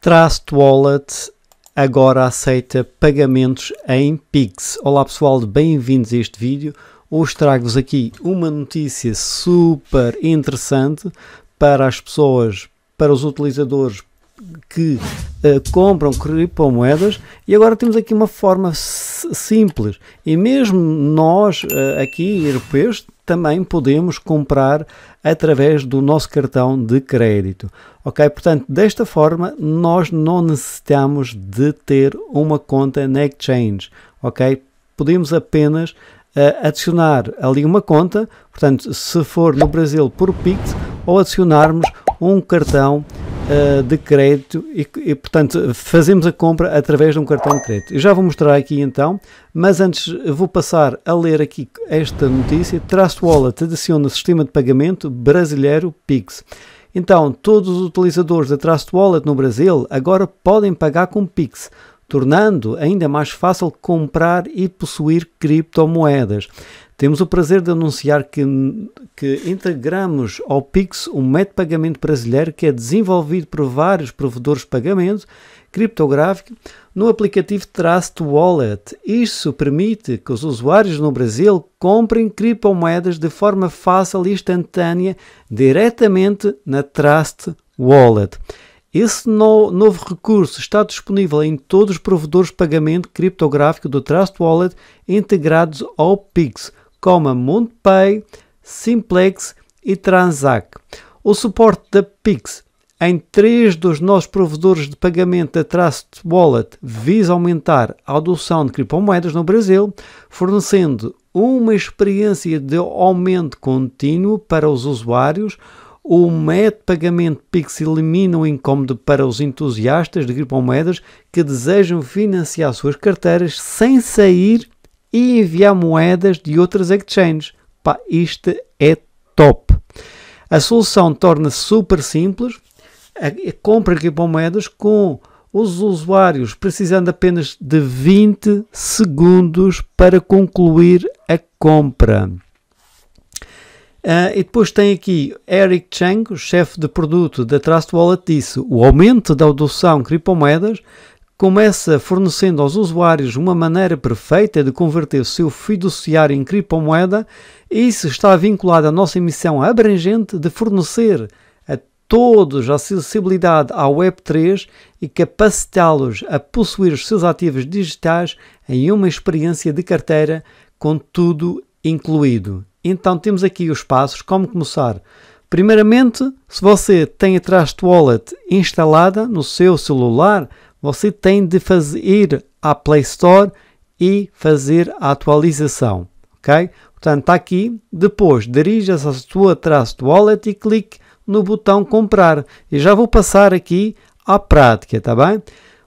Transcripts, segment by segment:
Trust Wallet agora aceita pagamentos em Pix. Olá pessoal, bem-vindos a este vídeo. Hoje trago-vos aqui uma notícia super interessante para as pessoas, para os utilizadores que uh, compram criptomoedas e agora temos aqui uma forma simples e mesmo nós uh, aqui europeus também podemos comprar através do nosso cartão de crédito. Ok? Portanto, desta forma, nós não necessitamos de ter uma conta na Exchange. Ok? Podemos apenas uh, adicionar ali uma conta, portanto, se for no Brasil por Pix, ou adicionarmos um cartão eh, de crédito e, e, portanto, fazemos a compra através de um cartão de crédito. Eu já vou mostrar aqui então, mas antes vou passar a ler aqui esta notícia. Trust Wallet adiciona o sistema de pagamento brasileiro Pix. Então, todos os utilizadores da Trust Wallet no Brasil agora podem pagar com Pix tornando ainda mais fácil comprar e possuir criptomoedas. Temos o prazer de anunciar que, que integramos ao Pix um método de pagamento brasileiro que é desenvolvido por vários provedores de pagamento criptográfico no aplicativo Trust Wallet. Isso permite que os usuários no Brasil comprem criptomoedas de forma fácil e instantânea diretamente na Trust Wallet. Esse no, novo recurso está disponível em todos os provedores de pagamento criptográfico do Trust Wallet integrados ao Pix como a Mundo Simplex e Transac. O suporte da Pix em três dos nossos provedores de pagamento da Trust Wallet visa aumentar a adoção de criptomoedas no Brasil, fornecendo uma experiência de aumento contínuo para os usuários. O método de pagamento Pix elimina o incómodo para os entusiastas de criptomoedas que desejam financiar suas carteiras sem sair e enviar moedas de outras exchanges. Pá, isto é top. A solução torna-se super simples. A compra de criptomoedas moedas com os usuários precisando apenas de 20 segundos para concluir a compra. Uh, e depois tem aqui Eric Chang, o chefe de produto da Trust Wallet, disse o aumento da adoção de criptomoedas começa fornecendo aos usuários uma maneira perfeita de converter o seu fiduciário em criptomoeda e isso está vinculado à nossa missão abrangente de fornecer a todos acessibilidade à Web3 e capacitá-los a possuir os seus ativos digitais em uma experiência de carteira com tudo incluído. Então temos aqui os passos como começar. Primeiramente, se você tem a Trust Wallet instalada no seu celular, você tem de fazer, ir à Play Store e fazer a atualização. Ok? Portanto, está aqui. Depois, dirija-se à sua Trust Wallet e clique no botão Comprar. E já vou passar aqui à prática, está bem?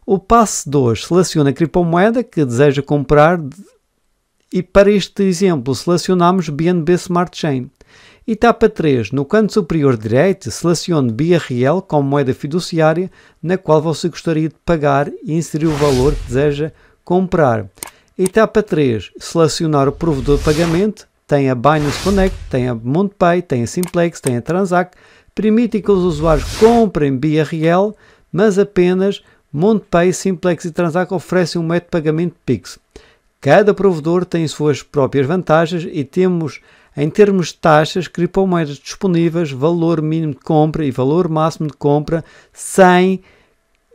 O passo 2 seleciona a criptomoeda que deseja comprar e para este exemplo selecionamos BNB Smart Chain. Etapa 3. No canto superior direito, selecione BRL como moeda fiduciária na qual você gostaria de pagar e inserir o valor que deseja comprar. Etapa 3. Selecionar o provedor de pagamento. Tem a Binance Connect, tem a MontePay, tem a Simplex, tem a Transact. Permite que os usuários comprem BRL, mas apenas MontePay, Simplex e Transact oferecem um método de pagamento PIX. Cada provedor tem suas próprias vantagens e temos em termos de taxas, criptomoedas disponíveis, valor mínimo de compra e valor máximo de compra sem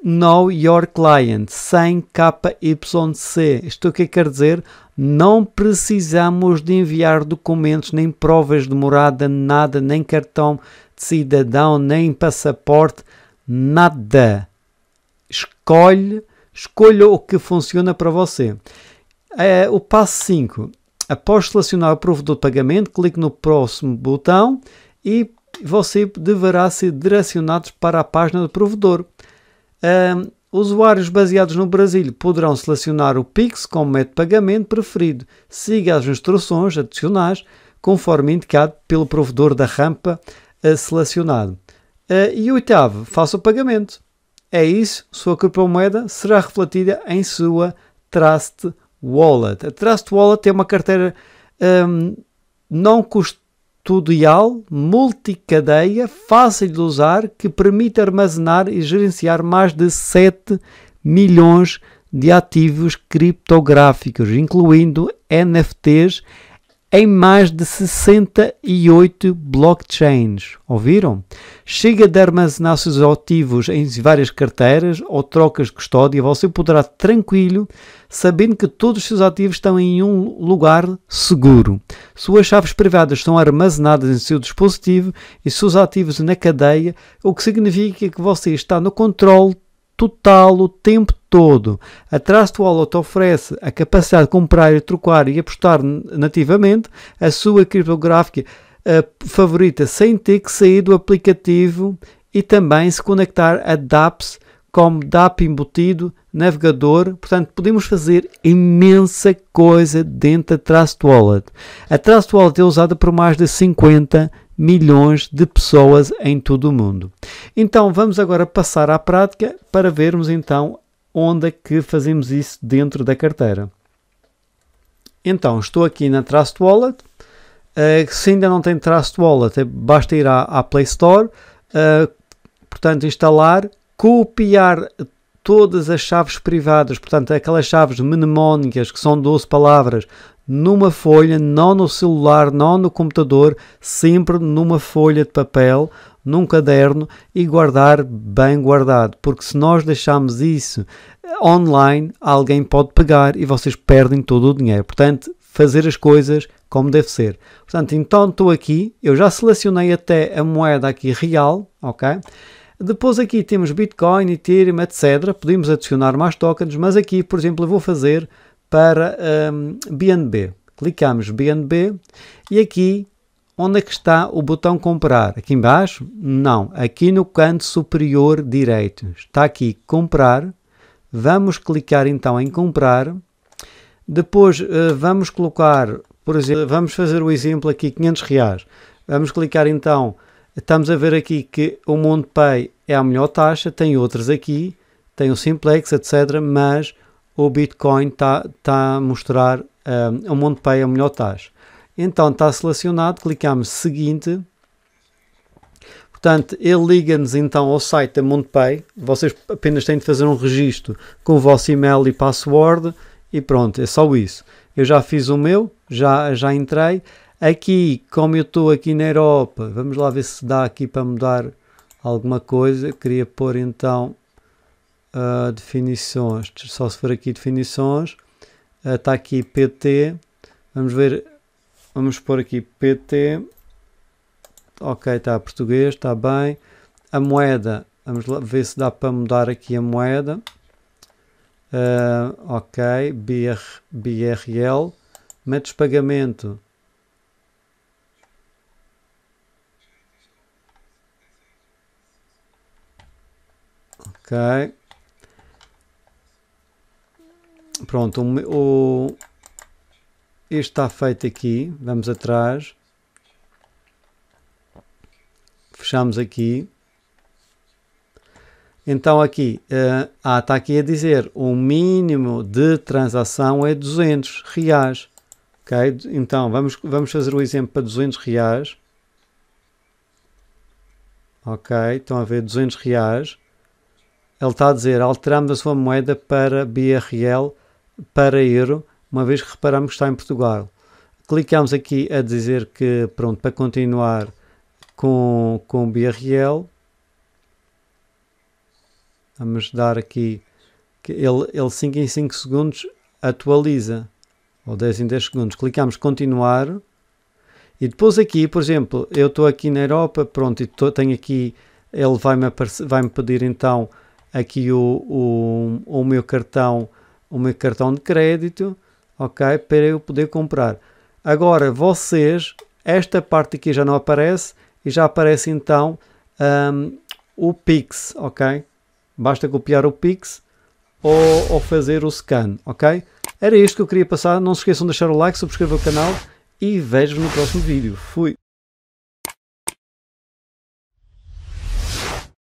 Know Your Client, sem KYC. Isto é o que quer dizer? Não precisamos de enviar documentos, nem provas de morada, nada, nem cartão de cidadão, nem passaporte, nada. Escolhe, escolha o que funciona para você. É, o passo 5 Após selecionar o provedor de pagamento, clique no próximo botão e você deverá ser direcionado para a página do provedor. Um, usuários baseados no Brasil poderão selecionar o Pix como método de pagamento preferido. Siga as instruções adicionais conforme indicado pelo provedor da rampa selecionado. Ah, e oitavo, faça o pagamento. É isso, sua criptomoeda será refletida em sua Trust Wallet. A Trust Wallet é uma carteira um, não custodial, multicadeia, fácil de usar, que permite armazenar e gerenciar mais de 7 milhões de ativos criptográficos, incluindo NFTs em mais de 68 blockchains. Ouviram? Chega de armazenar seus ativos em várias carteiras ou trocas de custódia, você poderá tranquilo, sabendo que todos os seus ativos estão em um lugar seguro. Suas chaves privadas estão armazenadas em seu dispositivo e seus ativos na cadeia, o que significa que você está no controle total o tempo todo. A Trust Wallet oferece a capacidade de comprar, trocar e apostar nativamente a sua criptográfica eh, favorita sem ter que sair do aplicativo e também se conectar a dApps como DAP embutido, navegador, portanto podemos fazer imensa coisa dentro da Trust Wallet. A Trust Wallet é usada por mais de 50 milhões de pessoas em todo o mundo. Então vamos agora passar à prática para vermos então onde é que fazemos isso dentro da carteira. Então estou aqui na Trust Wallet. Uh, se ainda não tem Trust Wallet, eh, basta ir à, à Play Store, uh, portanto instalar, copiar todas as chaves privadas, portanto aquelas chaves mnemónicas que são 12 palavras, numa folha, não no celular, não no computador, sempre numa folha de papel, num caderno e guardar bem guardado, porque se nós deixarmos isso eh, online, alguém pode pegar e vocês perdem todo o dinheiro. Portanto, fazer as coisas como deve ser. Portanto, então estou aqui, eu já selecionei até a moeda aqui real, ok? Depois aqui temos Bitcoin, Ethereum, etc. Podemos adicionar mais tokens, mas aqui, por exemplo, eu vou fazer para um, BNB. Clicamos BNB e aqui onde é que está o botão comprar? Aqui embaixo? Não, aqui no canto superior direito. Está aqui comprar. Vamos clicar então em comprar. Depois eh, vamos colocar, por exemplo, vamos fazer o exemplo aqui 500 reais. Vamos clicar então, estamos a ver aqui que o MontePay é a melhor taxa, tem outras aqui, tem o Simplex, etc, mas o Bitcoin está tá a mostrar eh, um, o MontPay é o melhor taxa. Então está selecionado, clicamos seguinte. Portanto, ele liga-nos então ao site da MontPay. Vocês apenas têm de fazer um registro com o vosso e-mail e password e pronto, é só isso. Eu já fiz o meu, já, já entrei. Aqui, como eu estou aqui na Europa, vamos lá ver se dá aqui para mudar alguma coisa. Queria pôr então uh, definições, só se for aqui definições, está eh, uh, aqui PT, vamos ver, vamos pôr aqui PT, ok, está português, está bem, a moeda, vamos lá ver se dá para mudar aqui a moeda, uh, ok, BR, BRL, métodos de pagamento, ok, Pronto, o, o, este está feito aqui, vamos atrás, fechamos aqui. Então aqui, uh, ah, está aqui a dizer, o mínimo de transação é 200 reais. Okay? Então vamos, vamos fazer o exemplo para 200 reais. Ok, estão a ver 200 reais. Ele está a dizer, alteramos a sua moeda para BRL para euro, uma vez que reparamos que está em Portugal. Clicamos aqui a dizer que, pronto, para continuar com, com o BRL, vamos dar aqui, que ele, ele 5 em 5 segundos atualiza, ou 10 em 10 segundos. Clicamos continuar, e depois aqui, por exemplo, eu estou aqui na Europa, pronto, e tô, tenho aqui, ele vai-me vai -me pedir então aqui o, o, o meu cartão o meu cartão de crédito, ok? Para eu poder comprar. Agora, vocês, esta parte aqui já não aparece e já aparece então um, o Pix, ok? Basta copiar o Pix ou, ou, fazer o scan, ok? Era isto que eu queria passar. Não se esqueçam de deixar o like, subscrever o canal e vejo-vos no próximo vídeo. Fui!